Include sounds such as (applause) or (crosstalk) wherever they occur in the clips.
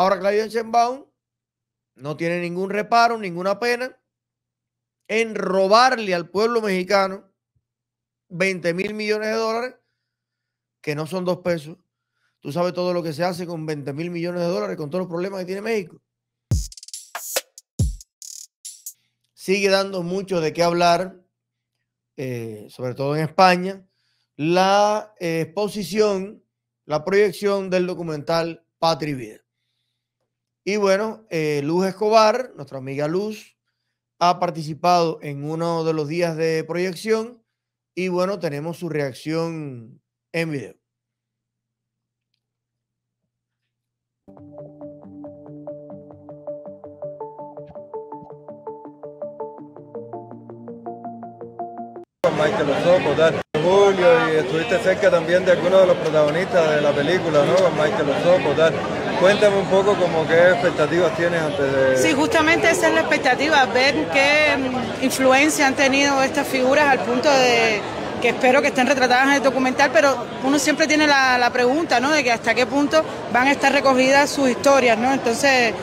Ahora Claudio Sheinbaum no tiene ningún reparo, ninguna pena en robarle al pueblo mexicano 20 mil millones de dólares, que no son dos pesos. Tú sabes todo lo que se hace con 20 mil millones de dólares, con todos los problemas que tiene México. Sigue dando mucho de qué hablar, eh, sobre todo en España, la eh, exposición, la proyección del documental Patria y bueno, eh, Luz Escobar, nuestra amiga Luz, ha participado en uno de los días de proyección y bueno, tenemos su reacción en video. Michael Osoco, tal. Julio, y estuviste cerca también de algunos de los protagonistas de la película, ¿no? Michael Osoco, tal. Cuéntame un poco como qué expectativas tienes antes de... Sí, justamente esa es la expectativa, ver qué mm, influencia han tenido estas figuras al punto de que espero que estén retratadas en el documental, pero uno siempre tiene la, la pregunta, ¿no? De que hasta qué punto van a estar recogidas sus historias, ¿no? Entonces,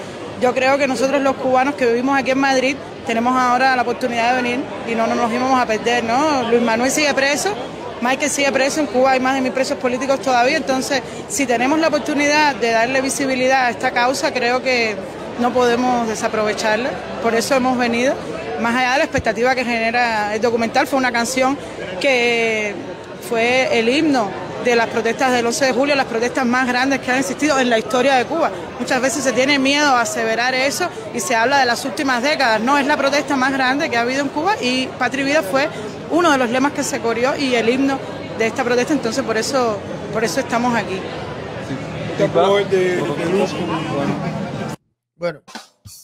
yo creo que nosotros los cubanos que vivimos aquí en Madrid tenemos ahora la oportunidad de venir y no, no nos íbamos a perder, ¿no? Luis Manuel sigue preso Michael sigue preso, en Cuba hay más de mil presos políticos todavía, entonces si tenemos la oportunidad de darle visibilidad a esta causa, creo que no podemos desaprovecharla, por eso hemos venido. Más allá de la expectativa que genera el documental, fue una canción que fue el himno de las protestas del 11 de julio, las protestas más grandes que han existido en la historia de Cuba. Muchas veces se tiene miedo a aseverar eso y se habla de las últimas décadas. No, es la protesta más grande que ha habido en Cuba y Patri Vida fue uno de los lemas que se corrió y el himno de esta protesta, entonces por eso, por eso estamos aquí. Este, este bueno,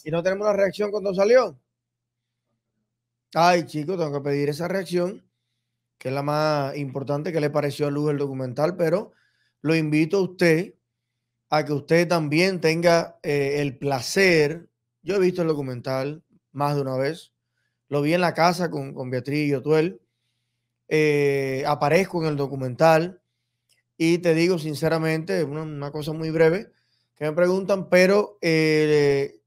y no tenemos la reacción cuando salió. Ay, chicos, tengo que pedir esa reacción, que es la más importante que le pareció a Luz el documental, pero lo invito a usted a que usted también tenga eh, el placer. Yo he visto el documental más de una vez lo vi en la casa con, con Beatriz y Otuel, eh, aparezco en el documental y te digo sinceramente, una, una cosa muy breve, que me preguntan, pero eh,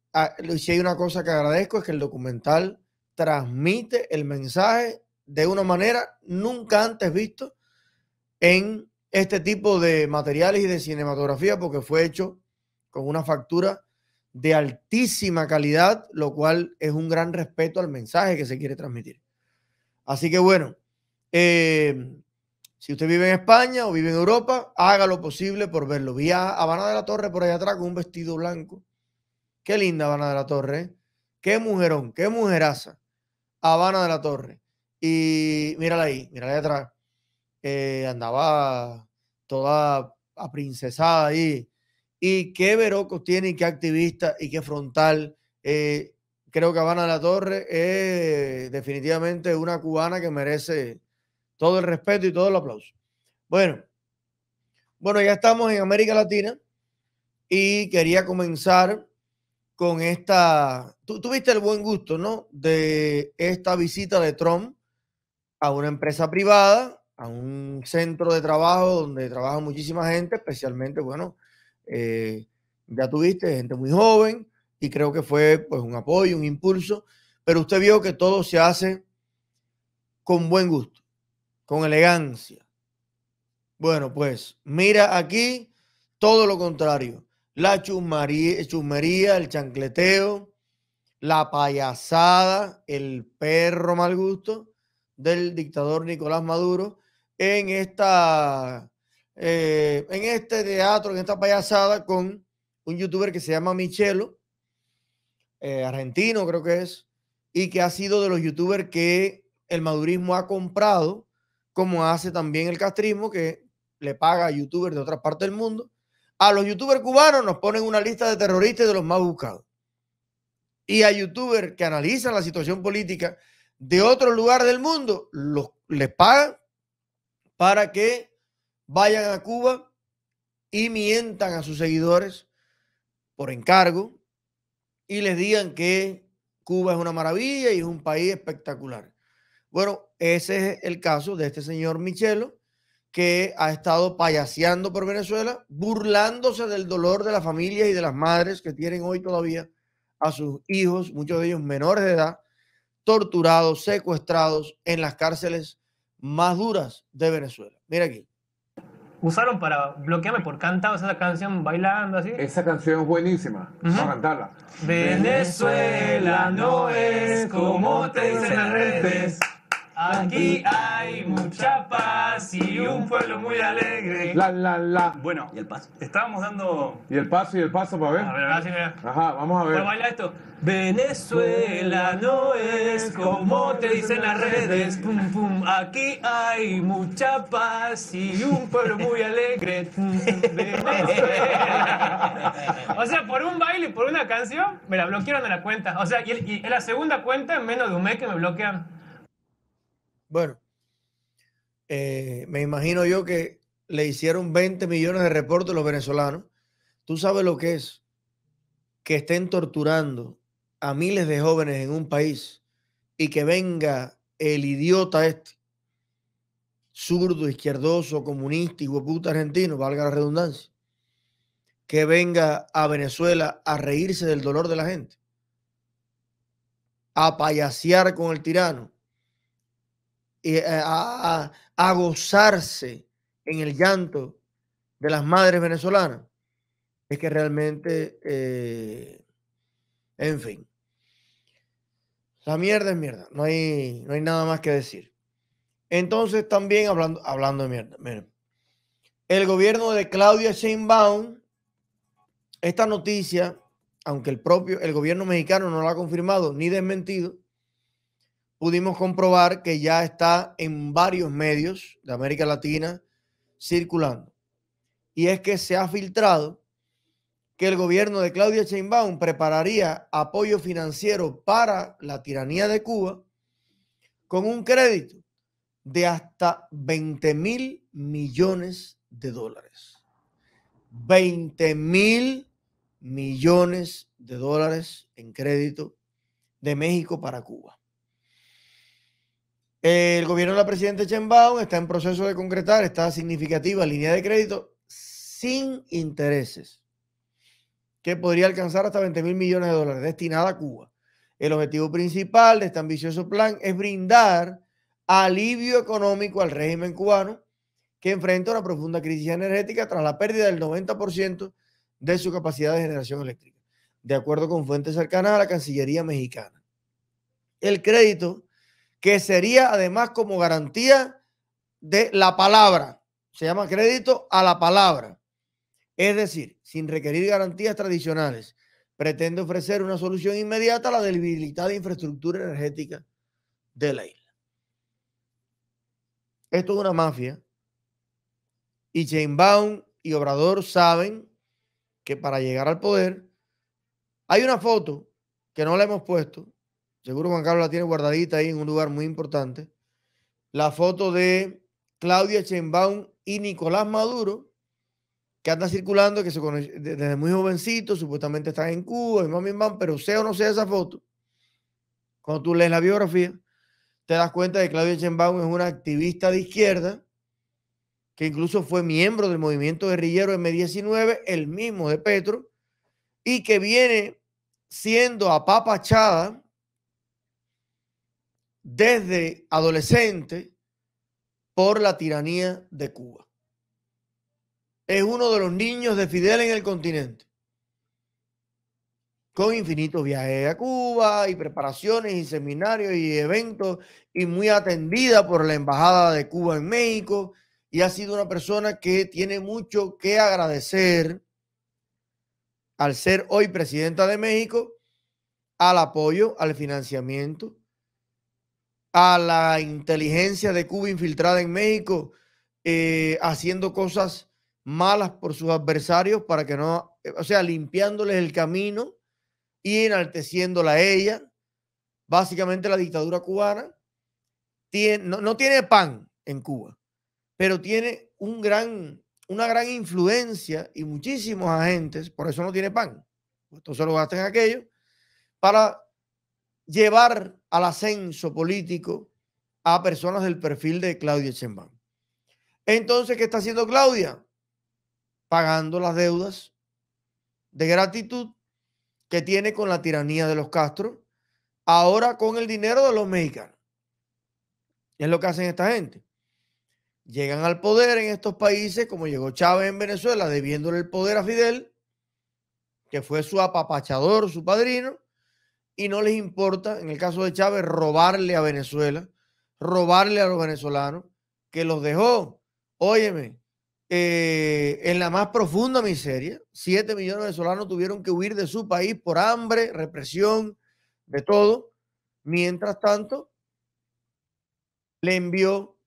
si hay una cosa que agradezco es que el documental transmite el mensaje de una manera nunca antes visto en este tipo de materiales y de cinematografía, porque fue hecho con una factura de altísima calidad, lo cual es un gran respeto al mensaje que se quiere transmitir. Así que bueno, eh, si usted vive en España o vive en Europa, haga lo posible por verlo. Vi a Habana de la Torre por allá atrás con un vestido blanco. Qué linda Habana de la Torre. ¿eh? Qué mujerón, qué mujeraza. Habana de la Torre. Y mírala ahí, mírala ahí atrás. Eh, andaba toda aprincesada ahí y qué Verocos tiene y qué activista y qué frontal. Eh, creo que Habana de la Torre es definitivamente una cubana que merece todo el respeto y todo el aplauso. Bueno, bueno, ya estamos en América Latina y quería comenzar con esta. Tú tuviste el buen gusto, ¿no? De esta visita de Trump a una empresa privada, a un centro de trabajo donde trabaja muchísima gente, especialmente, bueno, eh, ya tuviste, gente muy joven, y creo que fue pues, un apoyo, un impulso, pero usted vio que todo se hace con buen gusto, con elegancia. Bueno, pues mira aquí todo lo contrario, la chumería, el chancleteo, la payasada, el perro mal gusto del dictador Nicolás Maduro en esta eh, en este teatro, en esta payasada, con un youtuber que se llama Michelo, eh, argentino creo que es, y que ha sido de los youtubers que el madurismo ha comprado, como hace también el castrismo, que le paga a youtubers de otras partes del mundo. A los youtubers cubanos nos ponen una lista de terroristas de los más buscados. Y a youtubers que analizan la situación política de otro lugar del mundo, los, les pagan para que vayan a Cuba y mientan a sus seguidores por encargo y les digan que Cuba es una maravilla y es un país espectacular. Bueno, ese es el caso de este señor Michelo, que ha estado payaseando por Venezuela, burlándose del dolor de las familias y de las madres que tienen hoy todavía a sus hijos, muchos de ellos menores de edad, torturados, secuestrados en las cárceles más duras de Venezuela. Mira aquí usaron para bloquearme por cantar esa canción bailando así. Esa canción es buenísima. cantarla. Venezuela no es como te dicen las redes. Aquí hay mucha paz y un pueblo muy alegre. La, la, la. Bueno, y el paso. Estábamos dando. Y el paso y el paso para ver. A ver, a ver, mira. Ajá, vamos a ver. Pero pues baila esto. Venezuela no es como te dicen las redes. Pum, pum. Aquí hay mucha paz y un pueblo muy alegre. (laughs) O sea, por un baile, y por una canción, me la bloquearon de la cuenta. O sea, y, y en la segunda cuenta, en menos de un mes que me bloquean. Bueno, eh, me imagino yo que le hicieron 20 millones de reportes los venezolanos. Tú sabes lo que es que estén torturando a miles de jóvenes en un país y que venga el idiota este, zurdo, izquierdoso, comunista, y argentino, valga la redundancia, que venga a Venezuela a reírse del dolor de la gente, a payasear con el tirano, eh, a, gozarse en el llanto de las madres venezolanas, es que realmente, eh, en fin, la mierda es mierda, no hay, no hay nada más que decir. Entonces también hablando, hablando de mierda, miren, el gobierno de Claudia Sheinbaum, esta noticia, aunque el propio, el gobierno mexicano no la ha confirmado ni desmentido, pudimos comprobar que ya está en varios medios de América Latina circulando. Y es que se ha filtrado que el gobierno de Claudia Sheinbaum prepararía apoyo financiero para la tiranía de Cuba con un crédito de hasta 20 mil millones de dólares. 20 mil millones de dólares en crédito de México para Cuba. El gobierno de la presidenta Chembao está en proceso de concretar esta significativa línea de crédito sin intereses, que podría alcanzar hasta 20 mil millones de dólares destinada a Cuba. El objetivo principal de este ambicioso plan es brindar alivio económico al régimen cubano que enfrenta una profunda crisis energética tras la pérdida del 90% de su capacidad de generación eléctrica, de acuerdo con fuentes cercanas a la Cancillería mexicana. El crédito que sería además como garantía de la palabra. Se llama crédito a la palabra. Es decir, sin requerir garantías tradicionales, pretende ofrecer una solución inmediata a la debilidad de infraestructura energética de la isla. Esto es una mafia. Y Jane Baum y Obrador saben que para llegar al poder, hay una foto que no la hemos puesto, Seguro Juan Carlos la tiene guardadita ahí en un lugar muy importante. La foto de Claudia Sheinbaum y Nicolás Maduro, que anda circulando, que se desde muy jovencito, supuestamente están en Cuba, y mami, pero sea o no sea esa foto, cuando tú lees la biografía, te das cuenta de que Claudia Sheinbaum es una activista de izquierda, que incluso fue miembro del movimiento guerrillero M19, el mismo de Petro, y que viene siendo apapachada desde adolescente por la tiranía de Cuba. Es uno de los niños de Fidel en el continente. Con infinitos viajes a Cuba y preparaciones y seminarios y eventos y muy atendida por la Embajada de Cuba en México. Y ha sido una persona que tiene mucho que agradecer al ser hoy presidenta de México, al apoyo, al financiamiento, a la inteligencia de Cuba infiltrada en México, eh, haciendo cosas malas por sus adversarios para que no, eh, o sea, limpiándoles el camino y enalteciéndola a ella. Básicamente la dictadura cubana tiene, no, tiene pan en Cuba, pero tiene un gran, una gran influencia y muchísimos agentes, por eso no tiene pan. Entonces lo gastan aquello para llevar al ascenso político a personas del perfil de Claudia Sheinbaum. Entonces, ¿qué está haciendo Claudia? Pagando las deudas de gratitud que tiene con la tiranía de los Castro, ahora con el dinero de los mexicanos. Es lo que hacen esta gente. Llegan al poder en estos países, como llegó Chávez en Venezuela, debiéndole el poder a Fidel, que fue su apapachador, su padrino, y no les importa, en el caso de Chávez, robarle a Venezuela, robarle a los venezolanos, que los dejó, óyeme, eh, en la más profunda miseria. Siete millones de venezolanos tuvieron que huir de su país por hambre, represión, de todo. Mientras tanto, le envió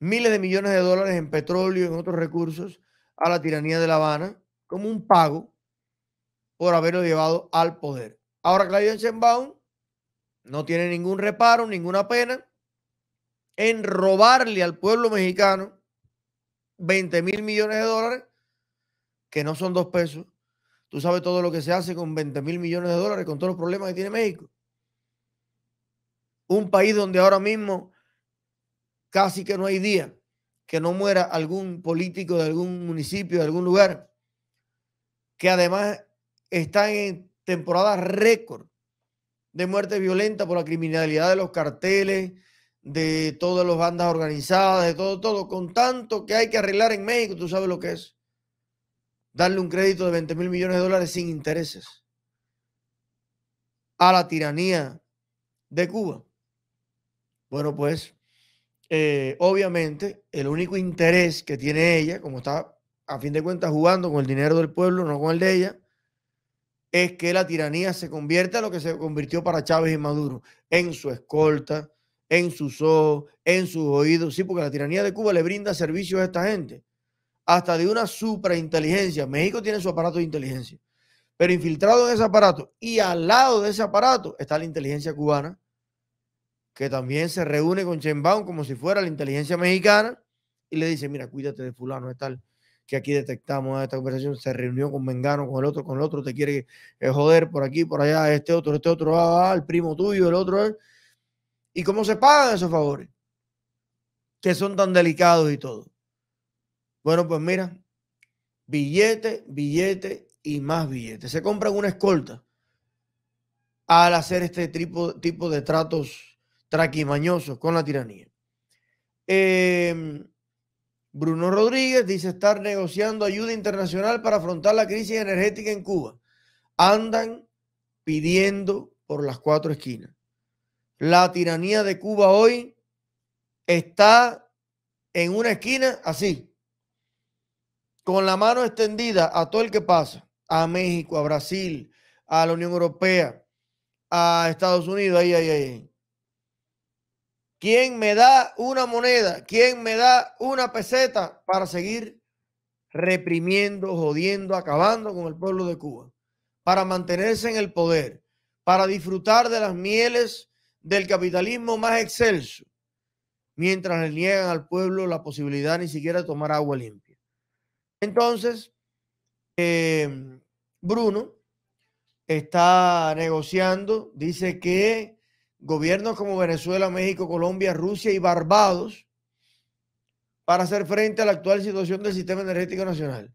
miles de millones de dólares en petróleo y en otros recursos a la tiranía de La Habana como un pago por haberlo llevado al poder. Ahora Claudio Sheinbaum no tiene ningún reparo, ninguna pena en robarle al pueblo mexicano 20 mil millones de dólares, que no son dos pesos. Tú sabes todo lo que se hace con 20 mil millones de dólares, con todos los problemas que tiene México. Un país donde ahora mismo casi que no hay día que no muera algún político de algún municipio, de algún lugar, que además está en temporada récord de muerte violenta por la criminalidad de los carteles, de todas las bandas organizadas, de todo, todo, con tanto que hay que arreglar en México, tú sabes lo que es. Darle un crédito de 20 mil millones de dólares sin intereses a la tiranía de Cuba. Bueno, pues eh, obviamente el único interés que tiene ella, como está a fin de cuentas jugando con el dinero del pueblo, no con el de ella, es que la tiranía se convierte en lo que se convirtió para Chávez y Maduro, en su escolta, en sus ojos, en sus oídos. Sí, porque la tiranía de Cuba le brinda servicios a esta gente, hasta de una suprainteligencia. México tiene su aparato de inteligencia, pero infiltrado en ese aparato y al lado de ese aparato está la inteligencia cubana, que también se reúne con Chembaum como si fuera la inteligencia mexicana y le dice, mira, cuídate de fulano y tal, que aquí detectamos en esta conversación, se reunió con Mengano, con el otro, con el otro, te quiere eh, joder por aquí, por allá, este otro, este otro, ah, ah el primo tuyo, el otro. Eh. ¿Y cómo se pagan esos favores? Que son tan delicados y todo. Bueno, pues mira, billete, billete y más billete. Se compran una escolta al hacer este tipo, tipo de tratos traquimañosos con la tiranía. Eh, Bruno Rodríguez dice estar negociando ayuda internacional para afrontar la crisis energética en Cuba. Andan pidiendo por las cuatro esquinas. La tiranía de Cuba hoy está en una esquina así, con la mano extendida a todo el que pasa, a México, a Brasil, a la Unión Europea, a Estados Unidos, ahí, ahí, ahí. ¿Quién me da una moneda? ¿Quién me da una peseta para seguir reprimiendo, jodiendo, acabando con el pueblo de Cuba? Para mantenerse en el poder, para disfrutar de las mieles del capitalismo más excelso, mientras le niegan al pueblo la posibilidad ni siquiera de tomar agua limpia. Entonces, eh, Bruno está negociando, dice que gobiernos como Venezuela, México, Colombia, Rusia y Barbados para hacer frente a la actual situación del sistema energético nacional,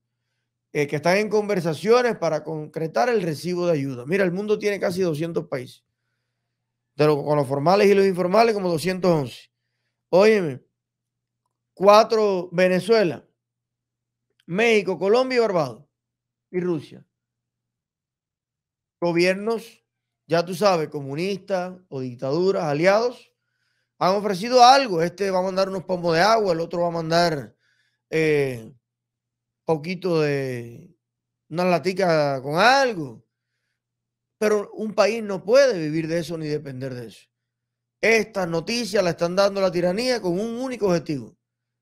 eh, que están en conversaciones para concretar el recibo de ayuda. Mira, el mundo tiene casi 200 países, de con los formales y los informales como 211. Óyeme, cuatro Venezuela, México, Colombia y Barbados y Rusia. Gobiernos ya tú sabes, comunistas o dictaduras, aliados, han ofrecido algo. Este va a mandar unos pomos de agua, el otro va a mandar eh, poquito de una latica con algo. Pero un país no puede vivir de eso ni depender de eso. Estas noticias la están dando la tiranía con un único objetivo,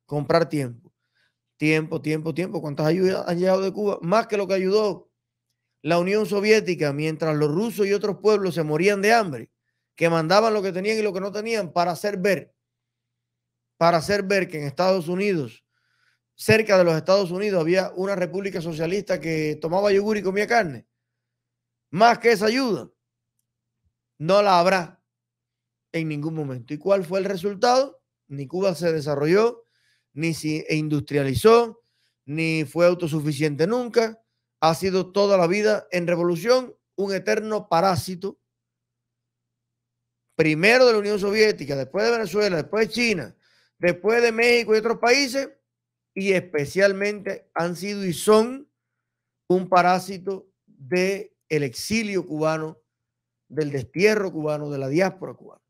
comprar tiempo. Tiempo, tiempo, tiempo. ¿Cuántas ayudas han llegado de Cuba? Más que lo que ayudó la Unión Soviética, mientras los rusos y otros pueblos se morían de hambre, que mandaban lo que tenían y lo que no tenían para hacer ver, para hacer ver que en Estados Unidos, cerca de los Estados Unidos, había una república socialista que tomaba yogur y comía carne. Más que esa ayuda, no la habrá en ningún momento. ¿Y cuál fue el resultado? Ni Cuba se desarrolló, ni se industrializó, ni fue autosuficiente nunca, ha sido toda la vida en revolución un eterno parásito, primero de la Unión Soviética, después de Venezuela, después de China, después de México y otros países, y especialmente han sido y son un parásito del el exilio cubano, del destierro cubano, de la diáspora cubana.